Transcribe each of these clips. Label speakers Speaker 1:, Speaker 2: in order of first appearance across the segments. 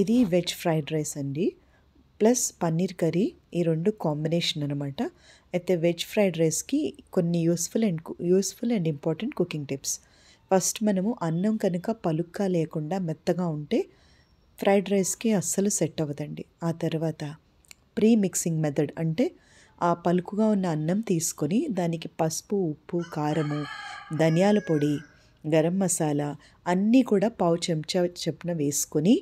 Speaker 1: ఇది veg fried rice అండి plus paneer curry ఈ రెండు కాంబినేషన్ అనమాట అయితే వెజ్ ఫ్రైడ్ రైస్కి కొన్ని useful and useful and important cooking tips first మనము అన్నం కనుక పలుక్కా లేకుండా మెత్తగా ఉంటే ఫ్రైడ్ రైస్కి అస్సలు సెట్ అవ్వదండి ఆ తర్వాత ప్రీ మిక్సింగ్ మెథడ్ అంటే ఆ పలుకుగా ఉన్న అన్నం తీసుకొని దానికి పసుపు ఉప్పు కారము ధనియాల పొడి గరం మసాలా అన్నీ కూడా పావు చెంచా చెప్పున వేసుకొని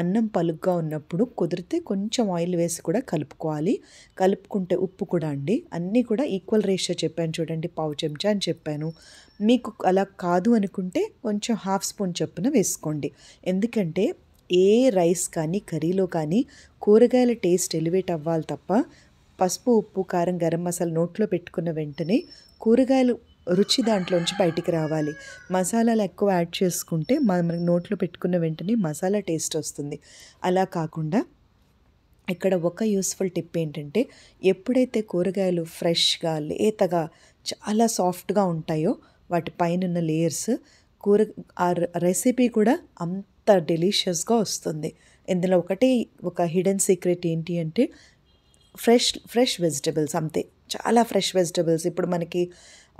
Speaker 1: అన్నం పలుగ్గా ఉన్నప్పుడు కుదిరితే కొంచెం ఆయిల్ వేసి కూడా కలుపుకోవాలి కలుపుకుంటే ఉప్పు కూడా అండి అన్నీ కూడా ఈక్వల్ రేషియో చెప్పాను చూడండి పావు చెంచా అని చెప్పాను మీకు అలా కాదు అనుకుంటే కొంచెం హాఫ్ స్పూన్ చొప్పున వేసుకోండి ఎందుకంటే ఏ రైస్ కానీ కర్రీలో కానీ కూరగాయల టేస్ట్ ఎలివేట్ అవ్వాలి తప్ప పసుపు ఉప్పు కారం గరం మసాలా నోట్లో పెట్టుకున్న వెంటనే కూరగాయలు రుచి దాంట్లోంచి బయటికి రావాలి మసాలాలు ఎక్కువ యాడ్ చేసుకుంటే మనం నోట్లో పెట్టుకున్న వెంటనే మసాలా టేస్ట్ వస్తుంది అలా కాకుండా ఇక్కడ ఒక యూస్ఫుల్ టిప్ ఏంటంటే ఎప్పుడైతే కూరగాయలు ఫ్రెష్గా లేతగా చాలా సాఫ్ట్గా ఉంటాయో వాటి పైన లేయర్స్ కూర ఆ రెసిపీ కూడా అంత డెలీషియస్గా వస్తుంది ఇందులో ఒకటి ఒక హిడెన్ సీక్రెట్ ఏంటి అంటే ఫ్రెష్ ఫ్రెష్ వెజిటబుల్స్ అంతే చాలా ఫ్రెష్ వెజిటబుల్స్ ఇప్పుడు మనకి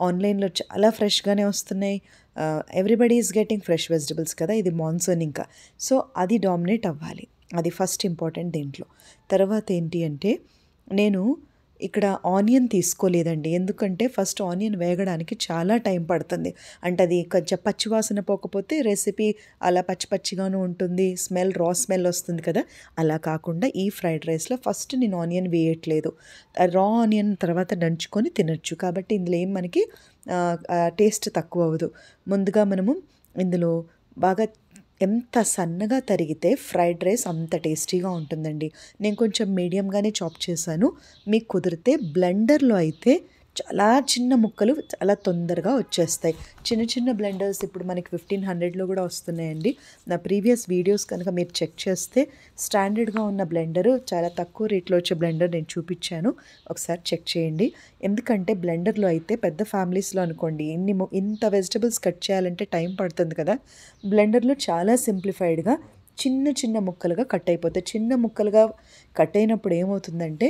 Speaker 1: ఆన్లైన్లో చాలా ఫ్రెష్గానే వస్తున్నాయి everybody is getting fresh vegetables కదా ఇది మాన్సూన్ ఇంకా సో అది డామినేట్ అవ్వాలి అది ఫస్ట్ ఇంపార్టెంట్ దీంట్లో తర్వాత ఏంటి అంటే నేను ఇక్కడ ఆనియన్ తీసుకోలేదండి ఎందుకంటే ఫస్ట్ ఆనియన్ వేగడానికి చాలా టైం పడుతుంది అంటే అది కొంచెం పచ్చివాసన పోకపోతే రెసిపీ అలా పచ్చి పచ్చిగాను ఉంటుంది స్మెల్ రా స్మెల్ వస్తుంది కదా అలా కాకుండా ఈ ఫ్రైడ్ రైస్లో ఫస్ట్ నేను ఆనియన్ వేయట్లేదు రా ఆనియన్ తర్వాత దంచుకొని తినచ్చు కాబట్టి ఇందులో ఏం మనకి టేస్ట్ తక్కువ అవ్వదు ముందుగా మనము ఇందులో బాగా ఎంత సన్నగా తరిగితే ఫ్రైడ్ రైస్ అంత టేస్టీగా ఉంటుందండి నేను కొంచెం మీడియంగానే చాప్ చేశాను మీకు కుదిరితే బ్లెండర్లో అయితే చాలా చిన్న ముక్కలు చాలా తొందరగా వచ్చేస్తాయి చిన్న చిన్న బ్లెండర్స్ ఇప్పుడు మనకి ఫిఫ్టీన్ హండ్రెడ్లో కూడా వస్తున్నాయండి నా ప్రీవియస్ వీడియోస్ కనుక మీరు చెక్ చేస్తే స్టాండర్డ్గా ఉన్న బ్లెండరు చాలా తక్కువ రేట్లో వచ్చే బ్లెండర్ నేను చూపించాను ఒకసారి చెక్ చేయండి ఎందుకంటే బ్లెండర్లో అయితే పెద్ద ఫ్యామిలీస్లో అనుకోండి ఇన్ని ఇంత వెజిటబుల్స్ కట్ చేయాలంటే టైం పడుతుంది కదా బ్లెండర్లో చాలా సింప్లిఫైడ్గా చిన్న చిన్న ముక్కలుగా కట్ అయిపోతాయి చిన్న ముక్కలుగా కట్ అయినప్పుడు ఏమవుతుందంటే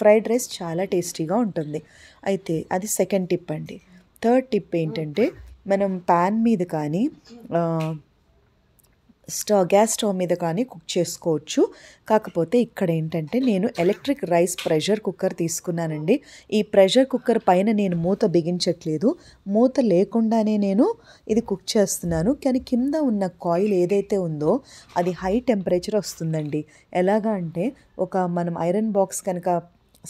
Speaker 1: ఫ్రైడ్ రైస్ చాలా టేస్టీగా ఉంటుంది అయితే అది సెకండ్ టిప్ అండి థర్డ్ టిప్ ఏంటంటే మనం ప్యాన్ మీద కానీ స్టవ్ గ్యాస్ స్టవ్ మీద కానీ కుక్ చేసుకోవచ్చు కాకపోతే ఇక్కడ ఏంటంటే నేను ఎలక్ట్రిక్ రైస్ ప్రెషర్ కుక్కర్ తీసుకున్నానండి ఈ ప్రెషర్ కుక్కర్ పైన నేను మూత బిగించట్లేదు మూత లేకుండానే నేను ఇది కుక్ చేస్తున్నాను కానీ కింద ఉన్న కాయిల్ ఏదైతే ఉందో అది హై టెంపరేచర్ వస్తుందండి ఎలాగా అంటే ఒక మనం ఐరన్ బాక్స్ కనుక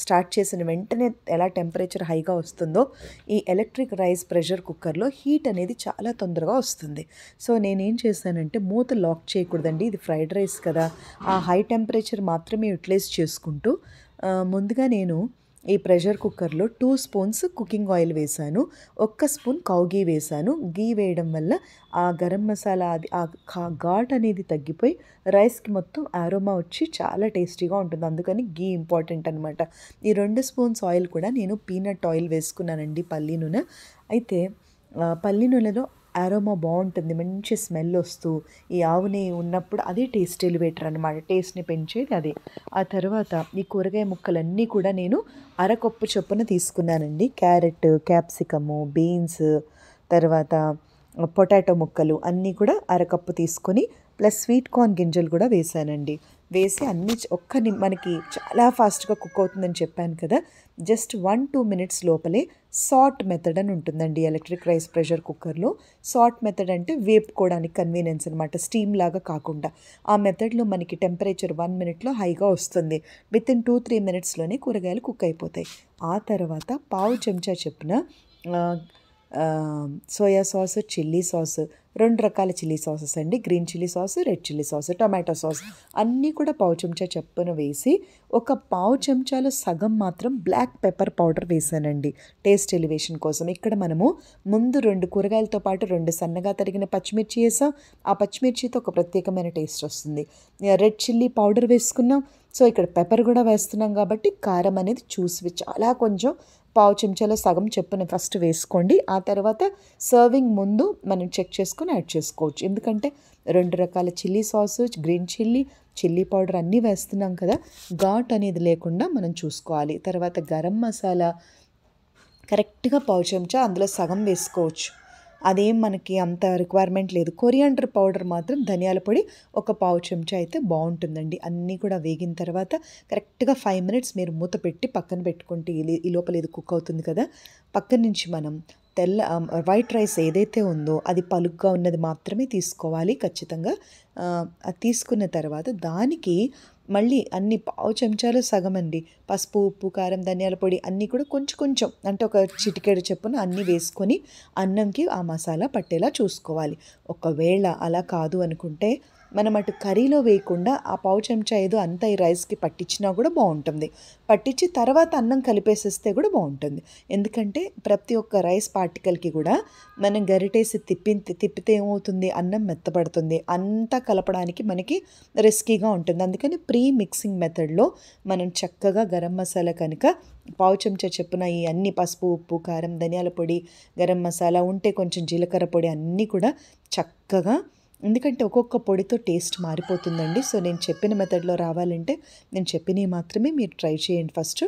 Speaker 1: స్టార్ట్ చేసిన వెంటనే ఎలా టెంపరేచర్ హైగా వస్తుందో ఈ ఎలక్ట్రిక్ రైస్ ప్రెషర్ కుక్కర్లో హీట్ అనేది చాలా తొందరగా వస్తుంది సో నేనేం చేశానంటే మూత లాక్ చేయకూడదండి ఇది ఫ్రైడ్ రైస్ కదా ఆ హై టెంపరేచర్ మాత్రమే యూటిలైజ్ చేసుకుంటూ ముందుగా నేను ఈ ప్రెషర్ కుక్కర్లో టూ స్పూన్స్ కుకింగ్ ఆయిల్ వేశాను ఒక్క స్పూన్ కావు గీ వేశాను గీ వేయడం వల్ల ఆ గరం మసాలా అది ఆ ఘాట్ అనేది తగ్గిపోయి రైస్కి మొత్తం ఆరోమా వచ్చి చాలా టేస్టీగా ఉంటుంది అందుకని గీ ఇంపార్టెంట్ అనమాట ఈ రెండు స్పూన్స్ ఆయిల్ కూడా నేను పీనట్ ఆయిల్ వేసుకున్నానండి పల్లీ నూనె అయితే పల్లీ నూనెలో అరోమా బాగుంటుంది మంచి స్మెల్ వస్తూ ఈ ఆవు నెయ్యి ఉన్నప్పుడు అది టేస్ట్ ఎలివేటర్ అనమాట టేస్ట్ని పెంచేది అది ఆ తర్వాత ఈ కూరగాయ ముక్కలన్నీ కూడా నేను అరకొప్పు చొప్పున తీసుకున్నానండి క్యారెట్ క్యాప్సికము బీన్స్ తర్వాత పొటాటో ముక్కలు అన్నీ కూడా అరకప్పు తీసుకొని ప్లస్ స్వీట్ కార్న్ గింజలు కూడా వేశానండి వేసి అన్ని ఒక్క మనకి చాలా ఫాస్ట్గా కుక్ అవుతుందని చెప్పాను కదా జస్ట్ వన్ టూ మినిట్స్ లోపలే సాట్ మెథడ్ అని ఉంటుందండి ఎలక్ట్రిక్ రైస్ ప్రెషర్ కుక్కర్లో సాట్ మెథడ్ అంటే వేపుకోవడానికి కన్వీనియన్స్ అనమాట స్టీమ్ లాగా కాకుండా ఆ మెథడ్లో మనకి టెంపరేచర్ వన్ మినిట్లో హైగా వస్తుంది విత్ ఇన్ టూ త్రీ మినిట్స్లోనే కూరగాయలు కుక్ అయిపోతాయి ఆ తర్వాత పావు చెంచా చెప్పిన సోయా సాస్ చిల్లీ సాస్ రెండు రకాల చిల్లీ సాసెస్ అండి green chilli sauce red chilli sauce tomato sauce అన్నీ కూడా పావు చెంచా చెప్పును వేసి ఒక పావు చెంచాలో సగం మాత్రం బ్లాక్ పెప్పర్ పౌడర్ వేసానండి టేస్ట్ ఎలివేషన్ కోసం ఇక్కడ మనము ముందు రెండు కూరగాయలతో పాటు రెండు సన్నగా తరిగిన పచ్చిమిర్చి వేసాం ఆ పచ్చిమిర్చితో ఒక ప్రత్యేకమైన టేస్ట్ వస్తుంది రెడ్ చిల్లీ పౌడర్ వేసుకున్నాం సో ఇక్కడ పెప్పర్ కూడా వేస్తున్నాం కాబట్టి కారం అనేది చూసి చాలా కొంచెం పావు చెంచాలో సగం చెప్పున ఫస్ట్ వేసుకోండి ఆ తర్వాత సర్వింగ్ ముందు మనం చెక్ చేసుకొని యాడ్ చేసుకోవచ్చు ఎందుకంటే రెండు రకాల chilli sauce green chilli chilli powder అన్నీ వేస్తున్నాం కదా ఘాట్ అనేది లేకుండా మనం చూసుకోవాలి తర్వాత గరం మసాలా కరెక్ట్గా పావు చెంచా అందులో సగం వేసుకోవచ్చు అదేం మనకి అంత రిక్వైర్మెంట్ లేదు కొరియాండర్ పౌడర్ మాత్రం ధనియాల పొడి ఒక పావు చెంచా అయితే బాగుంటుందండి అన్నీ కూడా వేగిన తర్వాత కరెక్ట్గా ఫైవ్ మినిట్స్ మీరు మూత పెట్టి పక్కన పెట్టుకుంటే ఈ లోపల ఏది కుక్ అవుతుంది కదా పక్కన నుంచి మనం తెల్ల వైట్ రైస్ ఏదైతే ఉందో అది పలుగ్గా ఉన్నది మాత్రమే తీసుకోవాలి ఖచ్చితంగా తీసుకున్న తర్వాత దానికి మళ్ళీ అన్ని పావు చెంచాలు సగం అండి పసుపు ఉప్పు కారం ధనియాల పొడి అన్నీ కూడా కొంచెం కొంచెం అంటే ఒక చిటికెడు చెప్పున అన్నీ వేసుకొని అన్నంకి ఆ మసాలా పట్టేలా చూసుకోవాలి ఒకవేళ అలా కాదు అనుకుంటే మనం అటు కర్రీలో వేయకుండా ఆ పావు చెంచా ఏదో అంత ఈ రైస్కి పట్టించినా కూడా బాగుంటుంది పట్టించి తర్వాత అన్నం కలిపేసేస్తే కూడా బాగుంటుంది ఎందుకంటే ప్రతి ఒక్క రైస్ పార్టికల్కి కూడా మనం గరిటేసి తిప్పి తిప్పితే ఏమవుతుంది అన్నం మెత్తబడుతుంది అంతా కలపడానికి మనకి రిస్కీగా ఉంటుంది అందుకని ప్రీ మిక్సింగ్ మెథడ్లో మనం చక్కగా గరం మసాలా కనుక పావు చెంచా చెప్పున ఈ అన్ని పసుపు ఉప్పు కారం ధనియాల పొడి గరం మసాలా ఉంటే కొంచెం జీలకర్ర పొడి అన్నీ కూడా చక్కగా ఎందుకంటే ఒక్కొక్క పొడితో టేస్ట్ మారిపోతుందండి సో నేను చెప్పిన మెథడ్లో రావాలంటే నేను చెప్పినవి మాత్రమే మీరు ట్రై చేయండి ఫస్ట్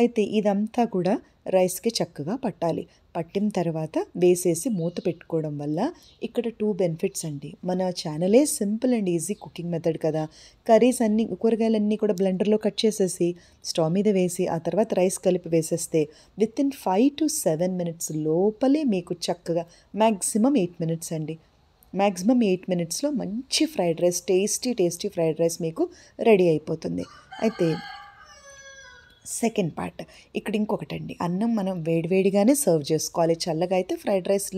Speaker 1: అయితే ఇదంతా కూడా రైస్కి చక్కగా పట్టాలి పట్టిన తర్వాత వేసేసి మూత పెట్టుకోవడం వల్ల ఇక్కడ టూ బెనిఫిట్స్ అండి మన ఛానలే simple and easy cooking method కదా కర్రీస్ అన్ని కూరగాయలన్నీ కూడా బ్లెండర్లో కట్ చేసేసి స్టవ్ మీద వేసి ఆ తర్వాత రైస్ కలిపి వేసేస్తే within five to seven minutes లోపలే మీకు చక్కగా మ్యాక్సిమం ఎయిట్ మినిట్స్ అండి మ్యాక్సిమం ఎయిట్ మినిట్స్లో మంచి fried rice tasty tasty fried rice మీకు రెడీ అయిపోతుంది అయితే సెకండ్ పార్ట్ ఇక్కడ ఇంకొకటి అండి అన్నం మనం వేడివేడిగానే సర్వ్ చేసుకోవాలి చల్లగా అయితే ఫ్రైడ్ రైస్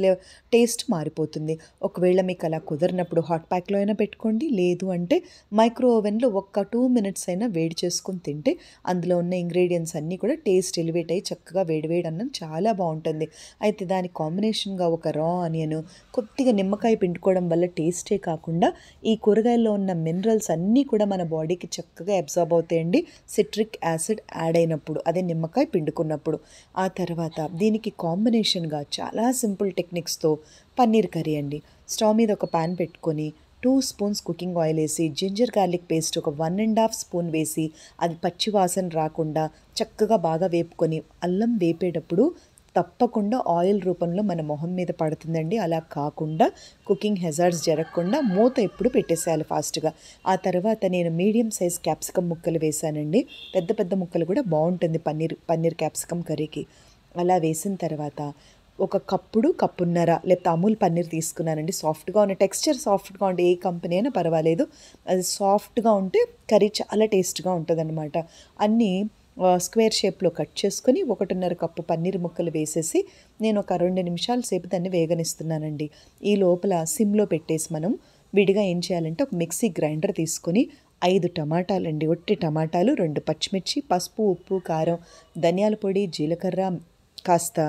Speaker 1: టేస్ట్ మారిపోతుంది ఒకవేళ మీకు అలా కుదరినప్పుడు హాట్ ప్యాక్లో అయినా పెట్టుకోండి లేదు అంటే మైక్రో ఓవెన్లో ఒక్క టూ మినిట్స్ అయినా వేడి చేసుకుని తింటే అందులో ఉన్న ఇంగ్రీడియంట్స్ అన్నీ కూడా టేస్ట్ ఎలివేట్ అయ్యి చక్కగా వేడివేడి అన్నం చాలా బాగుంటుంది అయితే దాని కాంబినేషన్గా ఒక రా ఆనియన్ కొద్దిగా నిమ్మకాయ పిండుకోవడం వల్ల టేస్టే కాకుండా ఈ కూరగాయల్లో ఉన్న మినరల్స్ అన్నీ కూడా మన బాడీకి చక్కగా అబ్జార్బ్ అవుతాయండి సిట్రిక్ యాసిడ్ యాడ్ యాడ్ అయినప్పుడు అదే నిమ్మకాయ పిండుకున్నప్పుడు ఆ తర్వాత దీనికి కాంబినేషన్గా చాలా సింపుల్ టెక్నిక్స్తో పన్నీర్ కర్రీ అండి స్టవ్ మీద ఒక ప్యాన్ పెట్టుకొని టూ స్పూన్స్ కుకింగ్ ఆయిల్ వేసి జింజర్ గార్లిక్ పేస్ట్ ఒక వన్ అండ్ హాఫ్ స్పూన్ వేసి అది పచ్చివాసన రాకుండా చక్కగా బాగా వేపుకొని అల్లం వేపేటప్పుడు తప్పకుండా ఆయిల్ రూపంలో మన మొహం మీద పడుతుందండి అలా కాకుండా కుకింగ్ హెజార్డ్స్ జరగకుండా మూత ఎప్పుడు పెట్టేసేయాలి ఫాస్ట్గా ఆ తర్వాత నేను మీడియం సైజ్ క్యాప్సికమ్ ముక్కలు వేశానండి పెద్ద పెద్ద ముక్కలు కూడా బాగుంటుంది పన్నీర్ పన్నీర్ క్యాప్సికమ్ కర్రీకి అలా వేసిన తర్వాత ఒక కప్పుడు కప్పున్నర లేకపోతే అమూల్ పన్నీర్ తీసుకున్నానండి సాఫ్ట్గా ఉన్న టెక్స్చర్ సాఫ్ట్గా ఉంటే ఏ కంపెనీ అయినా పర్వాలేదు అది సాఫ్ట్గా ఉంటే కర్రీ చాలా టేస్ట్గా ఉంటుందన్నమాట అన్నీ స్క్వేర్ షేప్లో కట్ చేసుకుని ఒకటిన్నర కప్పు పన్నీర్ ముక్కలు వేసేసి నేను ఒక రెండు నిమిషాల సేపు దాన్ని వేగనిస్తున్నానండి ఈ లోపల సిమ్లో పెట్టేసి మనం విడిగా ఏం చేయాలంటే ఒక మిక్సీ గ్రైండర్ తీసుకొని ఐదు టమాటాలండి ఒట్టి టమాటాలు రెండు పచ్చిమిర్చి పసుపు ఉప్పు కారం ధనియాల పొడి జీలకర్ర కాస్త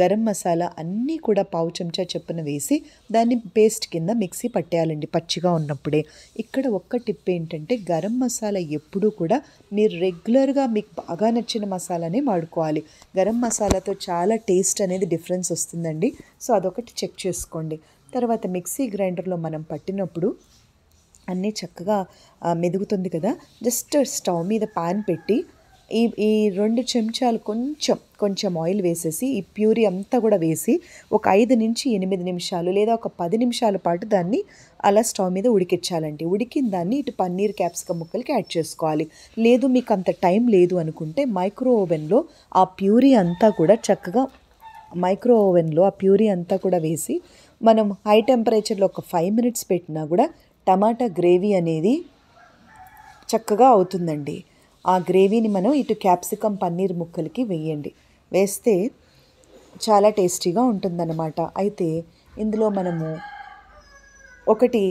Speaker 1: గరం మసాలా అన్నీ కూడా పావు చెంచా చొప్పున వేసి దాన్ని పేస్ట్ కింద మిక్సీ పట్టేయాలండి పచ్చిగా ఉన్నప్పుడే ఇక్కడ ఒక్క టిప్ ఏంటంటే గరం మసాలా ఎప్పుడూ కూడా మీరు రెగ్యులర్గా మీకు బాగా నచ్చిన మసాలానే వాడుకోవాలి గరం మసాలాతో చాలా టేస్ట్ అనేది డిఫరెన్స్ వస్తుందండి సో అదొకటి చెక్ చేసుకోండి తర్వాత మిక్సీ గ్రైండర్లో మనం పట్టినప్పుడు అన్నీ చక్కగా మెదుగుతుంది కదా జస్ట్ స్టవ్ మీద పాన్ పెట్టి ఈ ఈ రెండు చెంచాలు కొంచెం కొంచెం ఆయిల్ వేసేసి ఈ ప్యూరీ అంతా కూడా వేసి ఒక ఐదు నుంచి ఎనిమిది నిమిషాలు లేదా ఒక పది నిమిషాల పాటు దాన్ని అలా స్టవ్ మీద ఉడికించాలండి ఉడికిన దాన్ని ఇటు పన్నీర్ క్యాప్సికమ్ ముక్కలకి యాడ్ చేసుకోవాలి లేదు మీకు అంత టైం లేదు అనుకుంటే మైక్రో ఓవెన్లో ఆ ప్యూరీ అంతా కూడా చక్కగా మైక్రో ఓవెన్లో ఆ ప్యూరీ అంతా కూడా వేసి మనం హై టెంపరేచర్లో ఒక ఫైవ్ మినిట్స్ పెట్టినా కూడా టమాటా గ్రేవీ అనేది చక్కగా అవుతుందండి ఆ గ్రేవీని మనం ఇటు క్యాప్సికమ్ పన్నీర్ ముక్కలకి వేయండి వేస్తే చాలా టేస్టీగా ఉంటుందన్నమాట అయితే ఇందులో మనము ఒకటి